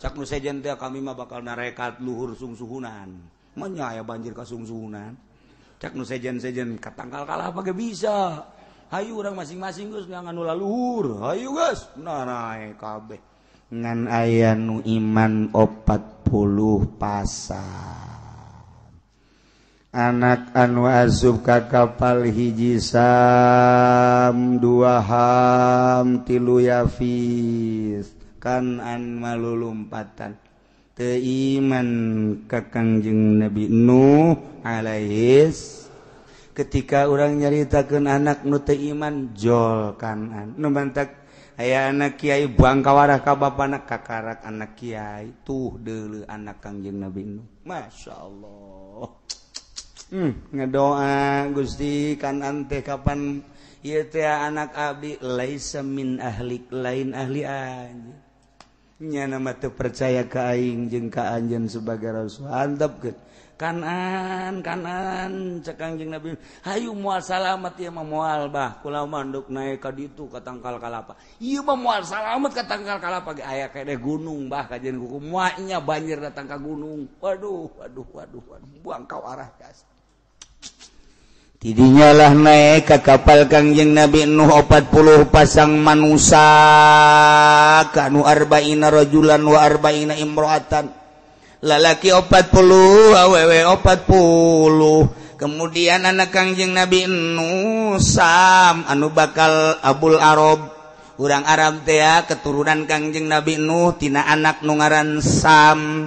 kamimah bakal narekat luhursan menyaya banjir kasungan Cak nu sejensejen katangka kalah pakai bisa Hayyu orang masing-masinghur aya iman opat anakanzuka kapal hijji duaham tiluya vis kanan malulumpatanmankakjeng nabi Nu ketika orang nyarita ke anak nu iman Jol kanan numbantak aya anak Kyai Bangngka wa ka anak kakarat anak Kyai tuh dulu anak Kangjeng Nabi Nu Masya Allah hmm, ngedoa Gudi kanan teh kapan anak Abiisemin ahlik lain ahli an nama percaya kaing sebagai Rasulap kanan kanan cekanjng nabi hayyu muasat memualbah pulau manduk naik tadiitu ke tanggal kalapa memualsat ke tanggalkelapa aya kayak gunungba kaj hukumnya banjir datang ke gunung Waduh waduh waduh waduh bungkau arah gas jadiinyalah naik ka kapal Kangjeng Nabi Nuh o 40 pasang manusau Arbainajulan wabaina Imroatan lalaki o 40 Aww 40 kemudian anak Kangjeng Nabinu Sam anu bakal Abul Arab urang Arab Tea keturunan Kangjeng Nabi Nuh tina anak nu ngaran Sam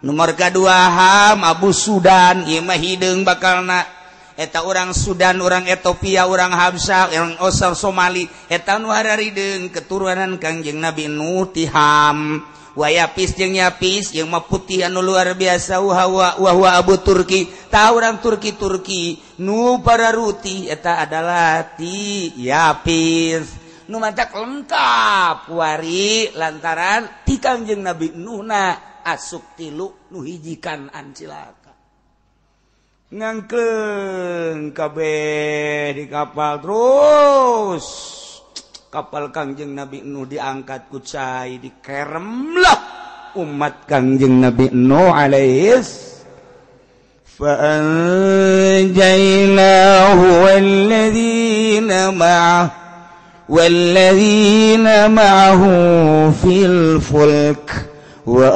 nomor Ka keduaham Abu Sudan Imahhiungng bakal naik orang Sudan orang Etopia orang Hamssal yang Osal Somali heeta nuwara ridde keturunan Kajeng Nabi Nutiham wayapisnyapis yang meputih luar biasawawahwa Abbu Turki ta orang Turki- Turki nu para rutita adalah ti Yapis Nu mata lengkapari lantaran tikamjeng Nabi Nuna asuptiluk nuhijikan ancilatan nyangkakab di kapal terus kapal kangje nabi nu diangkat kucay dikermlak umat kangje nabi nu alis filful wa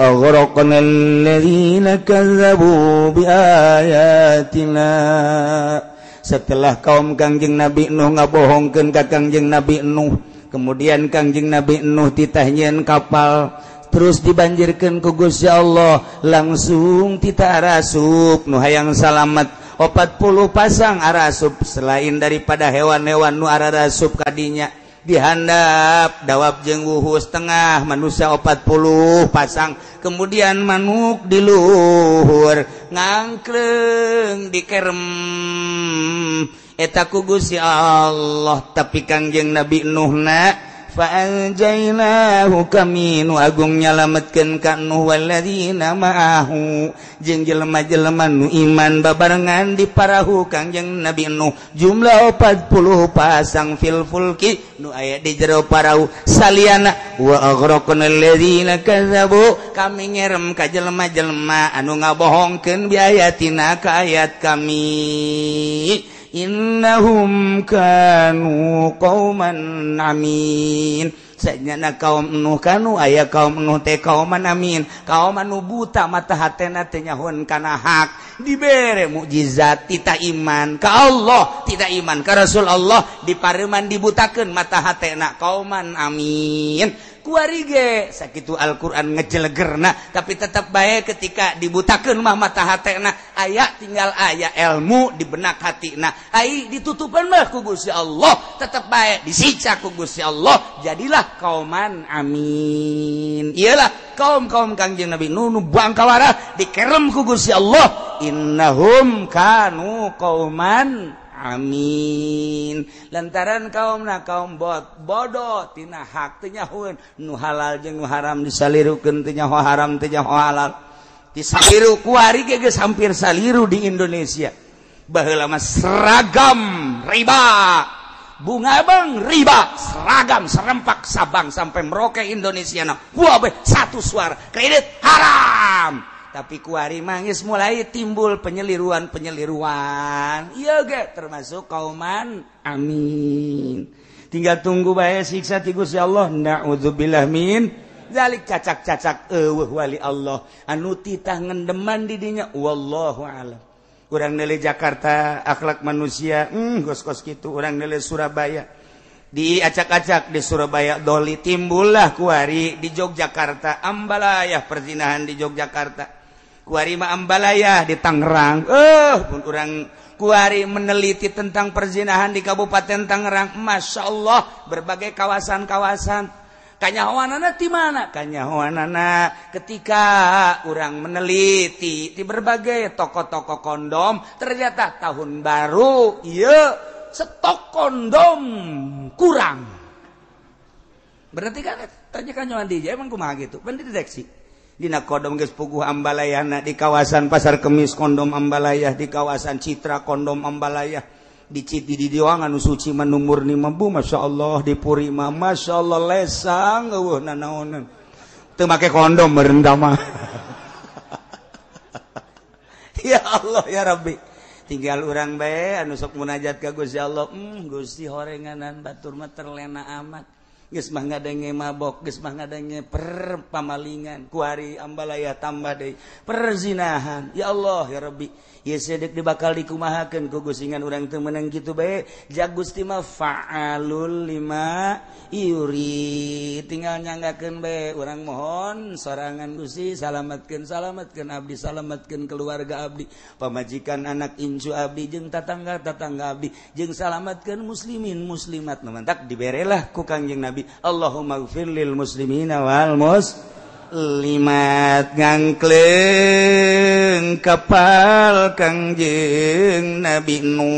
setelah kaum Kangjing Nabinu ngapohongkankak Kangjng Nabi ennuh kemudian Kangjing Nabi ennuh titahin kapal terus dibanjirkan kugusya Allah langsung Titasub Nuh hayang salamet opat pasang Arasub selain daripada hewan-hewan nuara rasub kanya dihandap dawab jengguhu setengah manusia opatpul pasang kemudian manuk diluhurhur ngakleng dikerm eta kugus ya Allah tapipikanjeng Nabi Nuhna, Pakjainahu kami nu agung nyalametken kan nu waleri nama au jeng jelema-jeleman nu iman babangan di parahu kangjeng nabi Nu jumlah opat pasang filful Ki nu ayat di jero parahu saliya kamirem ka jelema-jelma anu ngabohongken biayatina ka ayat kami Innahumkan kauman amin senya na kauuhkanu ayaah kau menggute kauman amin kau manubua matahaak tenyahun kana hak dibere mukjizat tita iman ka Allah tidak iman ka rasul Allah dipareman dibutaken matahaak kauman amin punya buige sakititu Alquran ngejelegerna tapi tetap bay ketika dibutakan rumah mataha ternah aya tinggal ayah elmu dibennak hatinah Hai ditutukanlah kugus Ya Allah tetap bay disicak kugus ya Allah jadilah kauman Amin ialah kaum kaum kang je nabi nu Nu Bangkawarah dikerem kugus Ya Allah innahumkanu kauman Allah Amin lantaran kaum kaum bodoh Ti haknya nu halal haram disaliiru kennya haramir hampir saliriru di Indonesia Ba seraragam riba bungabang riba seragam serrampak sabang sampai meroke Indonesia na satu suar kredit haram kuari manggis mulai timbul penyeliruan penyeliruan termasuk kauman amin tinggal tunggu bayaya siksa tikus ya Allah ndaudzubilmin Wal Allah anman didinya wall kurang ne Jakarta akhlak manusia hmm, goskos gitu kurang neli Surabaya diacak-acak di Surabaya Dolli timbullah kuari di Jogjaakata Ambmbaayaah perzinahan di Joggyakata kuarima Ambalaya di Tangerang eh pun orang kuari meneliti tentang perzinahan di Kabupaten Tangerang Masya Allah berbagai kawasan-kawasan kanyahoanana di mana kanyahoanana ketika orang meneliti di berbagai toko-toko kondom ternyata tahun baru iya stok kondom kurang berarti kan tanya kanyahoan DJ emang kumaha gitu kan dideteksi kodom gesspugu ambalayanak di kawasan pasar Kemis Kondom Ambmbaayaah di kawasan Citra Kondom Ambmbaayaah diciti di Diangan nuuci manurni membu Masya Allah di Puri Ma Masya lesang make kondomrend ya Allah ya rabi tinggal urang be nusok munat kalosi hmm, horenganan Batur meterlena amat Ges mangenge mabok ges denenge perpamalingan kuari ambalaya Tambade perzinhan ya Allah Herobi. di bakal diummahahkan kegusingan orang temenang gitu jaggustima 5uri tinggal nyangken be orang mohon serrngangussi salaatkan salamatkan Abis salamatkan keluarga Abdi pemajikan anak Incu Abi jeng tatangga tetangga Abi jeng salamatkan muslimin muslimat memantak diberrelah kuangjeng nabi Allahum magfiril muslimin awalmos lima gangkle kapal Kangjeng Nabi Nu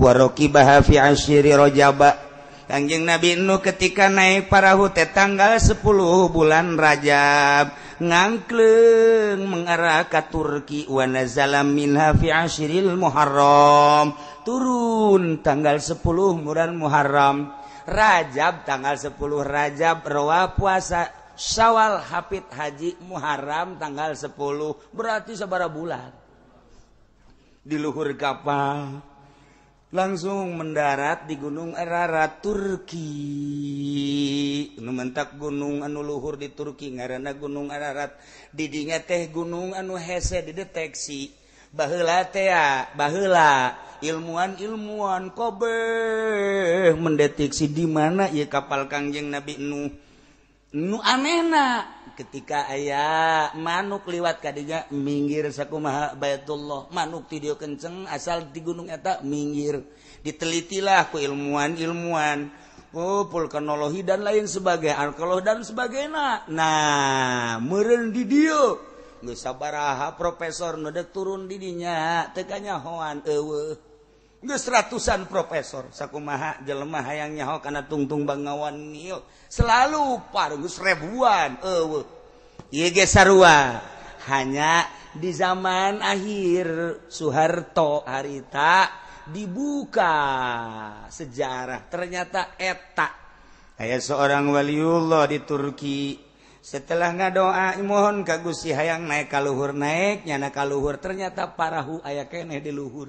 waroki Bafia Asyri jaba Kajing Nabi Nuh ketika naik para Ute tanggal 10 bulan Rajabngankle mengaaka Turki wanazala min Hafi Asyril Muharram turun tanggal 10 bulan Muharram Rajab tanggal 10 Rajab proa puasaan Sawal Habib Hajik Muharram tanggal 10 berarti saaba bulan diluhur kapal langsung mendarat di Gunung erara Turki mentak gunung anu Luhur di Turki ngaana Gunung Ararat didingat teh Gunung Anu Hese dideteksi bah ilmuwan ilmuwan Kobe mendeteksi di mana ia kapal Kajeng Nabi Nuh nu anak ketika ayah manuk lewat ka diga minggir saku maha Bayatullah manuk tidio kenceng asal di Gunung Eak minggir ditellitlahku ilmuwan ilmuwan pupulkenologi oh, dan lain sebagai alkaloh dan sebagai anak nah me did dio nggak sabarha Profesor noda turun didinya teganya hoan e ratusan Profesor saku Mahaha jelemah ayaangnyaho karena tungtung banggawan selalu para Gurebuan hanya di zaman akhir Soeharto Arita dibuka sejarah ternyata etak ayat seorang waliiullah di Turki setelah ngadoa Imohon kagus si hayang naik kaluhur naiknya nakal luhur ternyata parahu ayanya naik diluhur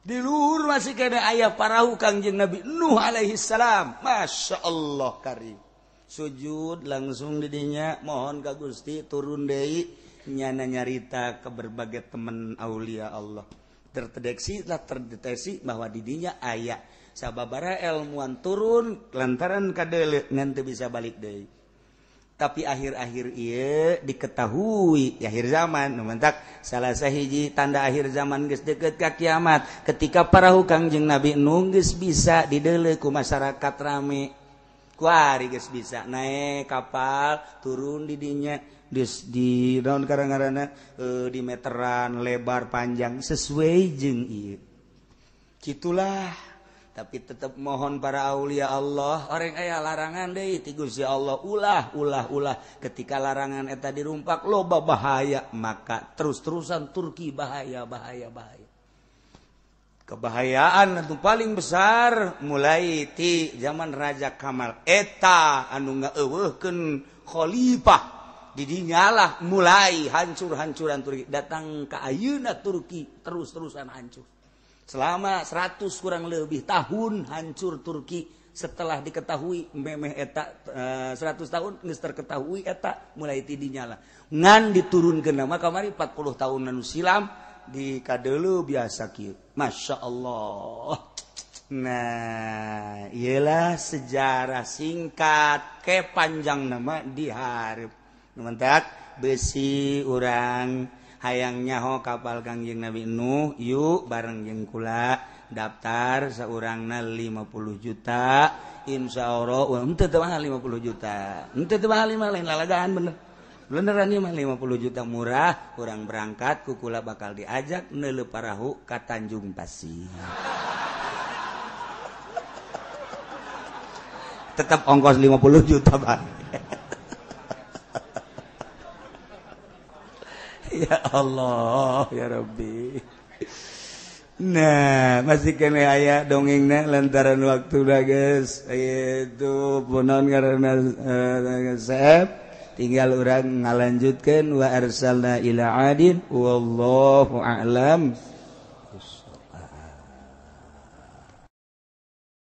dilur masih ke ayaah parahu Kangjng Nabi Nuh alaihissalam Masya Allah karim sujud langsung didinya mohon Ka Gusti turun Dei nyana nyarita ke berbagai temen Aulia Allah terdeksilah terdeteksi bahwa didinya aya sahabatbara ilmuwan turun lantaran kadek nanti bisa balik Dei tapi akhir-akhir ia diketahui akhir zamantak salah selesai hijji tanda akhir zaman guysdegetkak kiamat ketika parahukanngjeng nabi nung guys bisa dideleku masyarakat rame kuari guys bisa naik kapal turun didinya dus di daun karranggarana eh, di meteran lebar panjang sesuai jeng gitulah tapi tetap mohon para Aulia Allah orang aya larangan de tidur ya Allah ulah ulahulah ketika larangan eta dirumpak loba bahaya maka terus-terusan Turki bahaya-bahaya-bahaya kebahayaan tentu paling besar mulai ti zaman Raja Kamar eta anu nggak kifah didi nyala mulai hancur-hancuran Turki datang ke Ayuna Turki terus-terusan hancur selama 100 kurang lebih tahun hancur Turki setelah diketahui meme etak 100 eh, tahun ini ketahui etak mulai ti nyala ngan diturun ke nama kamari 40 tahun dan silam di kadelu biasa kib Masya Allah nah ialah sejarah singkat ke panjang nama di harip besi orang angnyaho kapal Kajing Nawin Nu yu bareng jengkula daftar seorang na 50 juta Insya 50 jutalima juta murah kurang berangkat kukula bakal diajak nelu parahu ka Tanjung Pasi tetap ongkos 50 juta Bang Allah ya Robbi nah masih ke aya dongeng na lantaran waktu da pun eh, tinggal uran ngalanjutkan waarna ilaallahlam